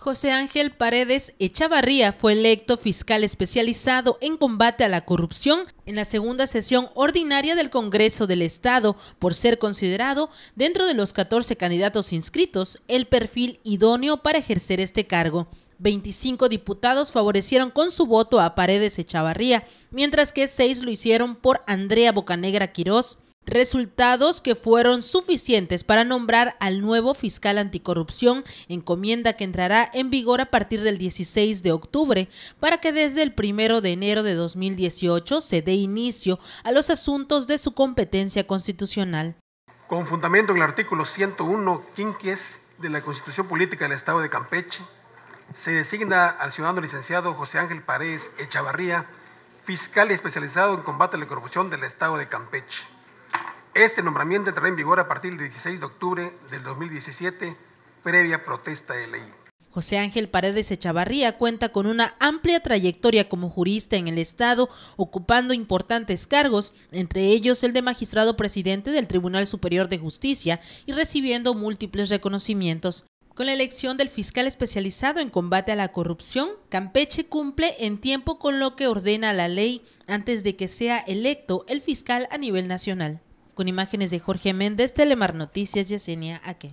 José Ángel Paredes Echavarría fue electo fiscal especializado en combate a la corrupción en la segunda sesión ordinaria del Congreso del Estado por ser considerado, dentro de los 14 candidatos inscritos, el perfil idóneo para ejercer este cargo. 25 diputados favorecieron con su voto a Paredes Echavarría, mientras que 6 lo hicieron por Andrea Bocanegra Quirós, Resultados que fueron suficientes para nombrar al nuevo fiscal anticorrupción, encomienda que entrará en vigor a partir del 16 de octubre, para que desde el 1 de enero de 2018 se dé inicio a los asuntos de su competencia constitucional. Con fundamento en el artículo 101, quinquies de la Constitución Política del Estado de Campeche, se designa al ciudadano licenciado José Ángel Paredes Echavarría, fiscal especializado en combate a la corrupción del Estado de Campeche. Este nombramiento entrará en vigor a partir del 16 de octubre del 2017, previa protesta de ley. José Ángel Paredes Echavarría cuenta con una amplia trayectoria como jurista en el Estado, ocupando importantes cargos, entre ellos el de magistrado presidente del Tribunal Superior de Justicia y recibiendo múltiples reconocimientos. Con la elección del fiscal especializado en combate a la corrupción, Campeche cumple en tiempo con lo que ordena la ley antes de que sea electo el fiscal a nivel nacional. Con imágenes de Jorge Méndez, Telemar Noticias, Yesenia Ake.